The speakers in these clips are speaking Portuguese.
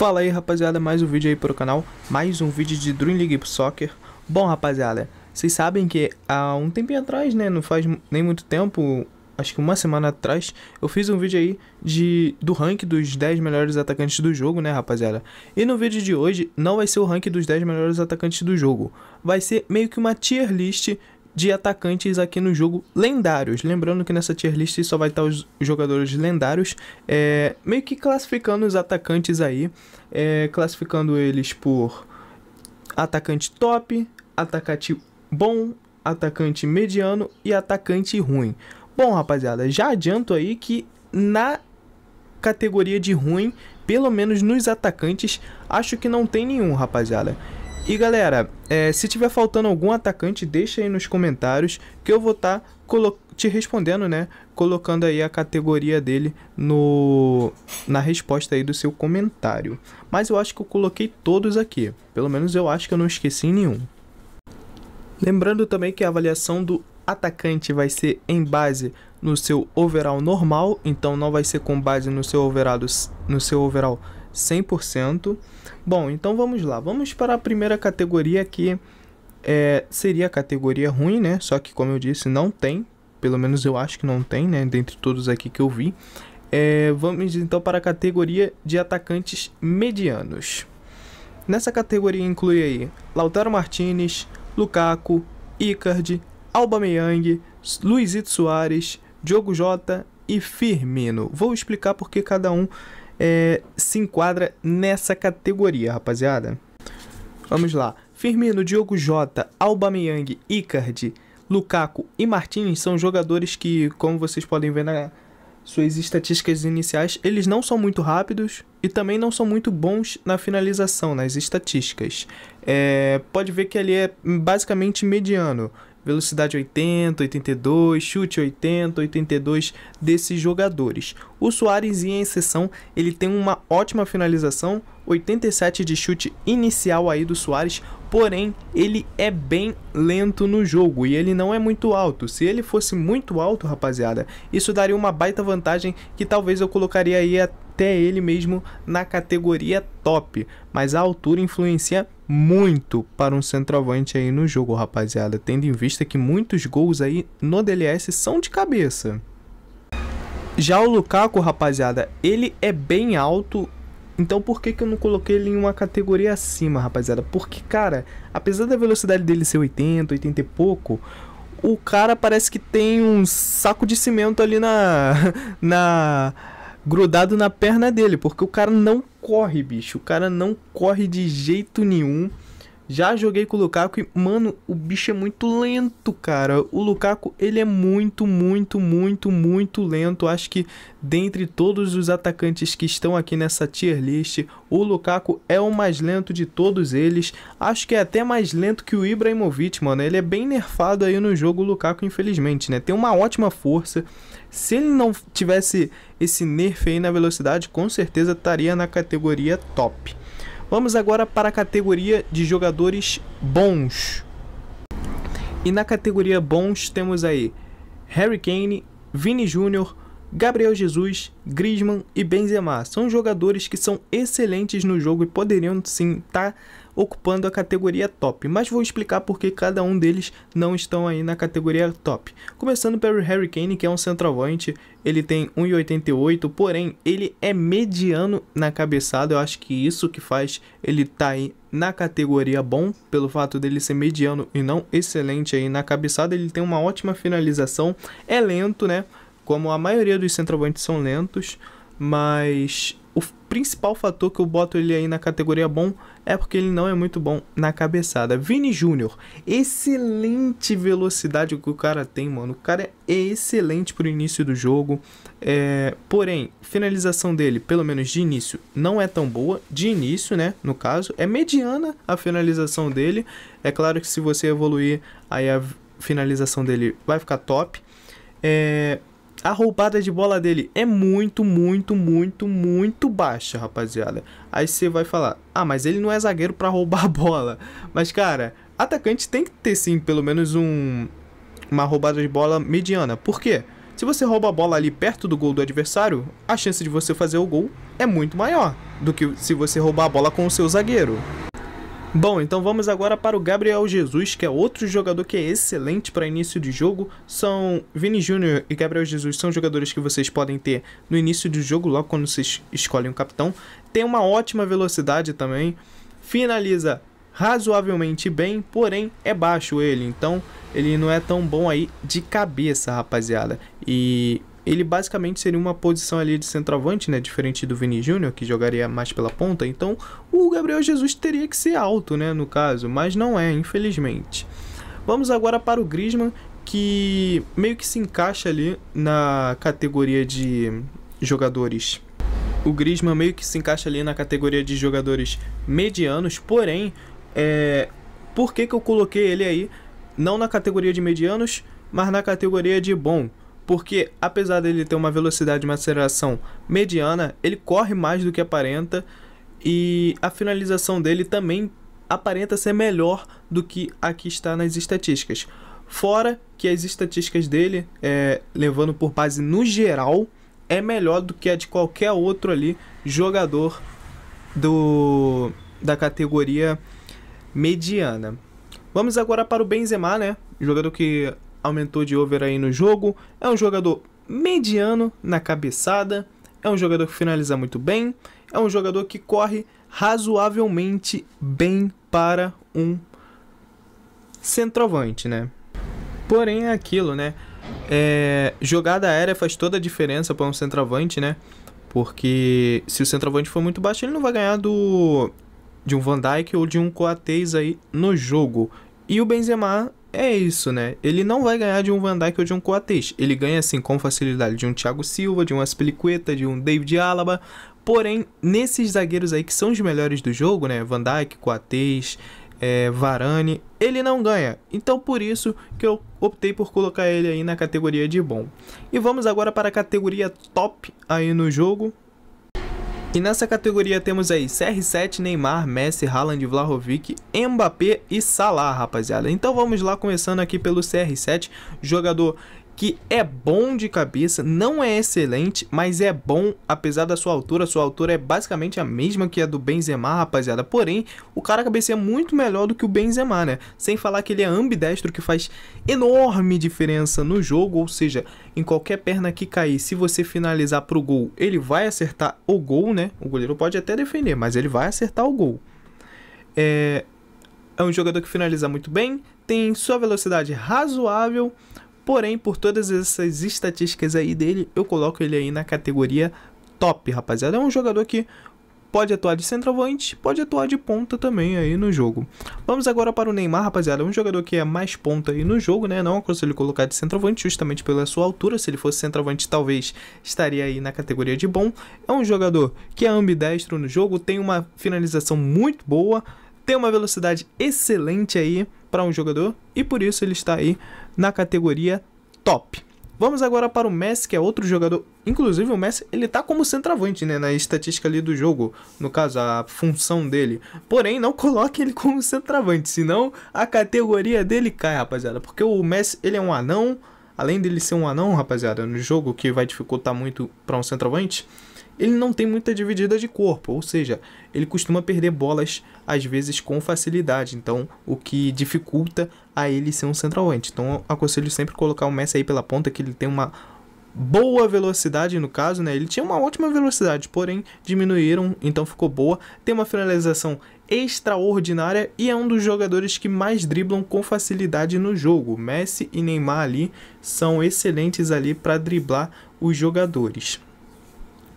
Fala aí rapaziada, mais um vídeo aí pro canal, mais um vídeo de Dream League Soccer Bom rapaziada, vocês sabem que há um tempinho atrás, né, não faz nem muito tempo, acho que uma semana atrás Eu fiz um vídeo aí de, do rank dos 10 melhores atacantes do jogo, né rapaziada E no vídeo de hoje não vai ser o rank dos 10 melhores atacantes do jogo Vai ser meio que uma tier list de atacantes aqui no jogo lendários. Lembrando que nessa tier list só vai estar os jogadores lendários, é, meio que classificando os atacantes aí, é, classificando eles por atacante top, atacante bom, atacante mediano e atacante ruim. Bom, rapaziada, já adianto aí que na categoria de ruim, pelo menos nos atacantes, acho que não tem nenhum, rapaziada. E galera, é, se tiver faltando algum atacante, deixa aí nos comentários que eu vou estar tá te respondendo, né? Colocando aí a categoria dele no na resposta aí do seu comentário. Mas eu acho que eu coloquei todos aqui. Pelo menos eu acho que eu não esqueci nenhum. Lembrando também que a avaliação do atacante vai ser em base no seu overall normal, então não vai ser com base no seu overall, no seu overall 100%. Bom, então vamos lá. Vamos para a primeira categoria que é, seria a categoria ruim, né? Só que, como eu disse, não tem. Pelo menos eu acho que não tem, né? Dentre todos aqui que eu vi. É, vamos então para a categoria de atacantes medianos. Nessa categoria inclui aí Lautaro Martinez, Lukaku, Icardi, Aubameyang, Luizito Soares, Diogo Jota e Firmino. Vou explicar porque cada um é, se enquadra nessa categoria, rapaziada. Vamos lá. Firmino, Diogo Jota, Aubameyang, Icardi, Lukaku e Martins são jogadores que, como vocês podem ver na suas estatísticas iniciais, eles não são muito rápidos e também não são muito bons na finalização, nas estatísticas. É, pode ver que ele é basicamente mediano velocidade 80, 82, chute 80, 82 desses jogadores. O Soares, em exceção, ele tem uma ótima finalização, 87 de chute inicial aí do Soares, porém ele é bem lento no jogo e ele não é muito alto. Se ele fosse muito alto, rapaziada, isso daria uma baita vantagem que talvez eu colocaria aí até ele mesmo na categoria top, mas a altura influencia muito para um centroavante aí no jogo, rapaziada, tendo em vista que muitos gols aí no DLS são de cabeça. Já o Lukaku, rapaziada, ele é bem alto, então por que, que eu não coloquei ele em uma categoria acima, rapaziada? Porque, cara, apesar da velocidade dele ser 80, 80 e pouco, o cara parece que tem um saco de cimento ali na... na grudado na perna dele, porque o cara não corre, bicho. O cara não corre de jeito nenhum. Já joguei com o Lukaku e, mano, o bicho é muito lento, cara. O Lukaku, ele é muito, muito, muito, muito lento. Acho que dentre todos os atacantes que estão aqui nessa tier list, o Lukaku é o mais lento de todos eles. Acho que é até mais lento que o Ibrahimovic, mano. Ele é bem nerfado aí no jogo, o Lukaku, infelizmente, né? Tem uma ótima força, se ele não tivesse esse nerf aí na velocidade, com certeza estaria na categoria top. Vamos agora para a categoria de jogadores bons. E na categoria bons temos aí Harry Kane, Vini Júnior, Gabriel Jesus, Griezmann e Benzema. São jogadores que são excelentes no jogo e poderiam sim estar tá ocupando a categoria top, mas vou explicar por que cada um deles não estão aí na categoria top. Começando pelo Harry Kane, que é um centroavante, ele tem 1,88, porém ele é mediano na cabeçada, eu acho que isso que faz ele tá aí na categoria bom, pelo fato dele ser mediano e não excelente aí na cabeçada, ele tem uma ótima finalização, é lento, né? Como a maioria dos centroavantes são lentos, mas principal fator que eu boto ele aí na categoria bom é porque ele não é muito bom na cabeçada. Vini Júnior, excelente velocidade que o cara tem, mano. O cara é excelente pro início do jogo. É... Porém, finalização dele, pelo menos de início, não é tão boa. De início, né? No caso, é mediana a finalização dele. É claro que se você evoluir, aí a finalização dele vai ficar top. É, a roubada de bola dele é muito, muito, muito, muito baixa, rapaziada. Aí você vai falar, ah, mas ele não é zagueiro para roubar a bola. Mas, cara, atacante tem que ter sim pelo menos um, uma roubada de bola mediana. Por quê? Se você rouba a bola ali perto do gol do adversário, a chance de você fazer o gol é muito maior do que se você roubar a bola com o seu zagueiro. Bom, então vamos agora para o Gabriel Jesus, que é outro jogador que é excelente para início de jogo. São Vini Júnior e Gabriel Jesus são jogadores que vocês podem ter no início do jogo, logo quando vocês escolhem um capitão. Tem uma ótima velocidade também, finaliza razoavelmente bem, porém é baixo ele, então ele não é tão bom aí de cabeça, rapaziada. E ele basicamente seria uma posição ali de centroavante, né? Diferente do Vini Júnior, que jogaria mais pela ponta. Então, o Gabriel Jesus teria que ser alto, né? No caso, mas não é, infelizmente. Vamos agora para o Griezmann, que meio que se encaixa ali na categoria de jogadores. O Griezmann meio que se encaixa ali na categoria de jogadores medianos, porém, é... por que, que eu coloquei ele aí? Não na categoria de medianos, mas na categoria de bom porque apesar dele ter uma velocidade e uma aceleração mediana, ele corre mais do que aparenta e a finalização dele também aparenta ser melhor do que aqui está nas estatísticas. Fora que as estatísticas dele, é, levando por base no geral, é melhor do que a de qualquer outro ali jogador do da categoria mediana. Vamos agora para o Benzema, né? Jogador que aumentou de over aí no jogo. É um jogador mediano na cabeçada, é um jogador que finaliza muito bem, é um jogador que corre razoavelmente bem para um centroavante, né? Porém, é aquilo, né? É, jogada aérea faz toda a diferença para um centroavante, né? Porque se o centroavante for muito baixo, ele não vai ganhar do de um Van Dijk ou de um Coates aí no jogo. E o Benzema é isso, né? Ele não vai ganhar de um Van Dijk ou de um Coates. Ele ganha, assim, com facilidade de um Thiago Silva, de um Aspilicueta, de um David Alaba. Porém, nesses zagueiros aí que são os melhores do jogo, né? Van Dijk, Coates, é, Varane, ele não ganha. Então, por isso que eu optei por colocar ele aí na categoria de bom. E vamos agora para a categoria top aí no jogo, e nessa categoria temos aí CR7, Neymar, Messi, Haaland, Vlahovic, Mbappé e Salah, rapaziada. Então vamos lá, começando aqui pelo CR7, jogador que é bom de cabeça, não é excelente, mas é bom apesar da sua altura. Sua altura é basicamente a mesma que a do Benzema, rapaziada. Porém, o cara cabeceia muito melhor do que o Benzema, né? Sem falar que ele é ambidestro, que faz enorme diferença no jogo, ou seja, em qualquer perna que cair, se você finalizar pro gol, ele vai acertar o gol, né? O goleiro pode até defender, mas ele vai acertar o gol. É, é um jogador que finaliza muito bem, tem sua velocidade razoável, Porém, por todas essas estatísticas aí dele, eu coloco ele aí na categoria top, rapaziada. É um jogador que pode atuar de centroavante, pode atuar de ponta também aí no jogo. Vamos agora para o Neymar, rapaziada, é um jogador que é mais ponta aí no jogo, né? Não aconselho colocar de centroavante justamente pela sua altura, se ele fosse centroavante talvez estaria aí na categoria de bom. É um jogador que é ambidestro no jogo, tem uma finalização muito boa, tem uma velocidade excelente aí para um jogador e por isso ele está aí na categoria top. Vamos agora para o Messi, que é outro jogador. Inclusive, o Messi ele tá como centroavante, né? Na estatística ali do jogo. No caso, a função dele. Porém, não coloque ele como centroavante, senão a categoria dele cai, rapaziada. Porque o Messi ele é um anão. Além dele ser um anão, rapaziada, no jogo que vai dificultar muito para um centroavante, ele não tem muita dividida de corpo, ou seja, ele costuma perder bolas às vezes com facilidade, então o que dificulta a ele ser um centroavante. Então aconselho sempre colocar o Messi aí pela ponta, que ele tem uma boa velocidade no caso, né? Ele tinha uma ótima velocidade, porém diminuíram, então ficou boa. Tem uma finalização extraordinária e é um dos jogadores que mais driblam com facilidade no jogo. Messi e Neymar ali são excelentes ali para driblar os jogadores.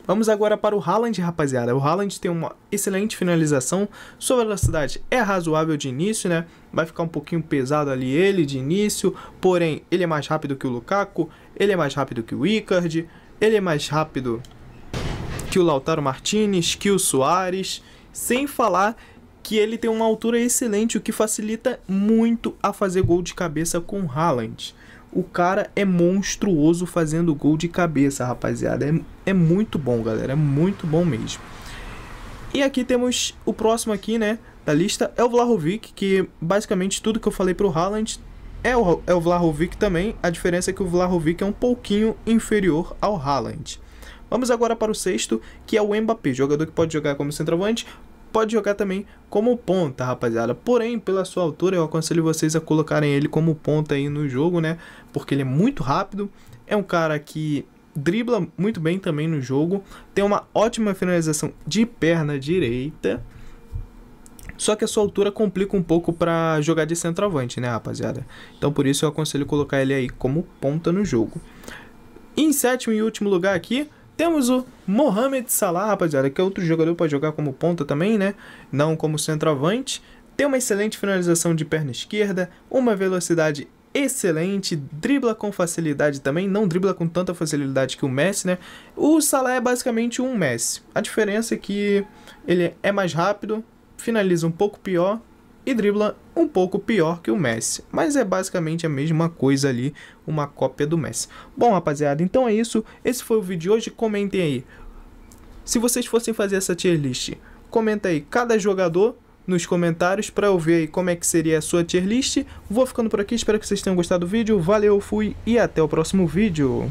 Vamos agora para o Haaland, rapaziada. O Haaland tem uma excelente finalização. Sua velocidade é razoável de início, né? Vai ficar um pouquinho pesado ali ele de início. Porém, ele é mais rápido que o Lukaku. Ele é mais rápido que o Icardi. Ele é mais rápido que o Lautaro Martinez, que o Soares. Sem falar que ele tem uma altura excelente, o que facilita muito a fazer gol de cabeça com o Haaland. O cara é monstruoso fazendo gol de cabeça, rapaziada. É, é muito bom, galera. É muito bom mesmo. E aqui temos o próximo aqui, né? Da lista é o Vlahovic, que basicamente tudo que eu falei pro Haaland é o, é o Vlahovic também. A diferença é que o Vlahovic é um pouquinho inferior ao Haaland. Vamos agora para o sexto, que é o Mbappé, jogador que pode jogar como centroavante, pode jogar também como ponta, rapaziada. Porém, pela sua altura, eu aconselho vocês a colocarem ele como ponta aí no jogo, né? Porque ele é muito rápido, é um cara que dribla muito bem também no jogo, tem uma ótima finalização de perna direita. Só que a sua altura complica um pouco para jogar de centroavante, né, rapaziada? Então por isso eu aconselho colocar ele aí como ponta no jogo. Em sétimo e último lugar aqui, temos o Mohamed Salah, rapaziada, que é outro jogador para jogar como ponta também, né? Não como centroavante. Tem uma excelente finalização de perna esquerda, uma velocidade excelente, dribla com facilidade também, não dribla com tanta facilidade que o Messi, né? O Salah é basicamente um Messi. A diferença é que ele é mais rápido, finaliza um pouco pior e dribla um pouco pior que o Messi, mas é basicamente a mesma coisa ali, uma cópia do Messi. Bom, rapaziada, então é isso. Esse foi o vídeo de hoje. Comentem aí. Se vocês fossem fazer essa tier list, comenta aí cada jogador nos comentários para eu ver aí como é que seria a sua tier list. Vou ficando por aqui, espero que vocês tenham gostado do vídeo. Valeu, fui e até o próximo vídeo.